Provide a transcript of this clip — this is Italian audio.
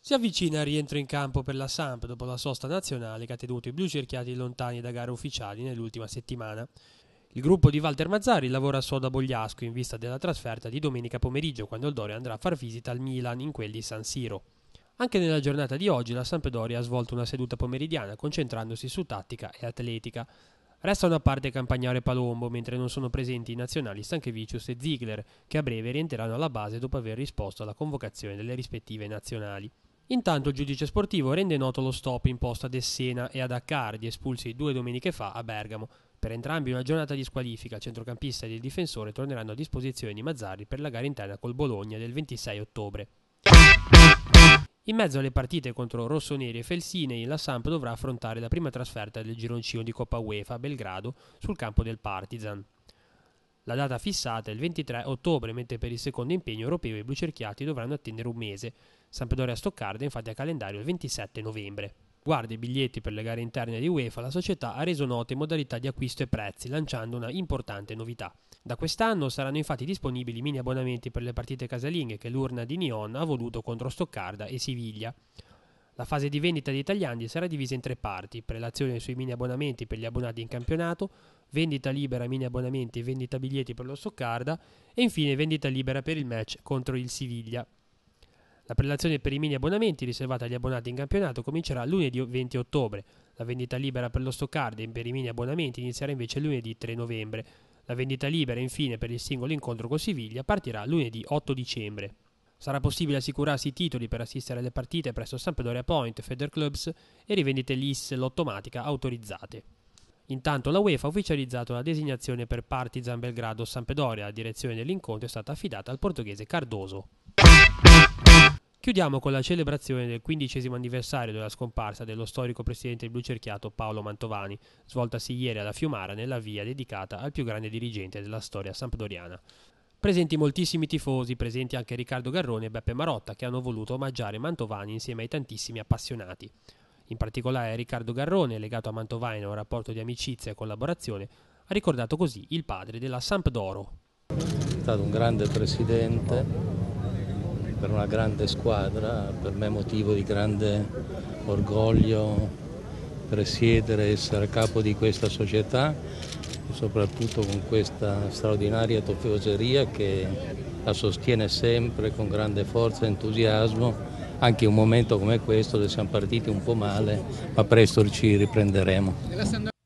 Si avvicina e rientro in campo per la Samp dopo la sosta nazionale che ha tenuto i blu cerchiati lontani da gare ufficiali nell'ultima settimana. Il gruppo di Walter Mazzari lavora solo da Bogliasco in vista della trasferta di domenica pomeriggio quando il Doria andrà a far visita al Milan in quel di San Siro. Anche nella giornata di oggi la Sampdoria ha svolto una seduta pomeridiana concentrandosi su tattica e atletica. Restano a parte Campagnare e Palombo, mentre non sono presenti i nazionali Stanchevicius e Ziegler, che a breve rientreranno alla base dopo aver risposto alla convocazione delle rispettive nazionali. Intanto il giudice sportivo rende noto lo stop imposto ad Essena e ad Accardi, espulsi due domeniche fa a Bergamo. Per entrambi una giornata di squalifica, il centrocampista ed il difensore torneranno a disposizione di Mazzarri per la gara interna col Bologna del 26 ottobre. In mezzo alle partite contro rossoneri e felsinei, la Samp dovrà affrontare la prima trasferta del gironcino di Coppa UEFA a Belgrado sul campo del Partizan. La data fissata è il 23 ottobre, mentre per il secondo impegno europeo i blucerchiati dovranno attendere un mese. Sampdoria Stoccarda infatti ha calendario il 27 novembre guarda i biglietti per le gare interne di UEFA, la società ha reso note modalità di acquisto e prezzi, lanciando una importante novità. Da quest'anno saranno infatti disponibili mini abbonamenti per le partite casalinghe che l'urna di Nion ha voluto contro Stoccarda e Siviglia. La fase di vendita di tagliandi sarà divisa in tre parti, prelazione sui mini abbonamenti per gli abbonati in campionato, vendita libera mini abbonamenti e vendita biglietti per lo Stoccarda e infine vendita libera per il match contro il Siviglia. La prelazione per i mini abbonamenti riservata agli abbonati in campionato comincerà lunedì 20 ottobre. La vendita libera per lo Stoccard e per i mini abbonamenti inizierà invece lunedì 3 novembre. La vendita libera infine per il singolo incontro con Siviglia partirà lunedì 8 dicembre. Sarà possibile assicurarsi i titoli per assistere alle partite presso Sampdoria Point, Feder Clubs e rivendite LIS lottomatica autorizzate. Intanto la UEFA ha ufficializzato la designazione per Partizan Belgrado-Sampdoria, la direzione dell'incontro è stata affidata al portoghese Cardoso. Chiudiamo con la celebrazione del quindicesimo anniversario della scomparsa dello storico presidente del Blu Cerchiato Paolo Mantovani, svoltasi ieri alla Fiumara nella via dedicata al più grande dirigente della storia sampdoriana. Presenti moltissimi tifosi, presenti anche Riccardo Garrone e Beppe Marotta che hanno voluto omaggiare Mantovani insieme ai tantissimi appassionati. In particolare Riccardo Garrone, legato a Mantovani a un rapporto di amicizia e collaborazione, ha ricordato così il padre della Sampdoro. È stato un grande presidente per una grande squadra, per me è motivo di grande orgoglio presiedere, e essere capo di questa società e soprattutto con questa straordinaria tifoseria che la sostiene sempre con grande forza e entusiasmo anche in un momento come questo dove siamo partiti un po' male, ma presto ci riprenderemo.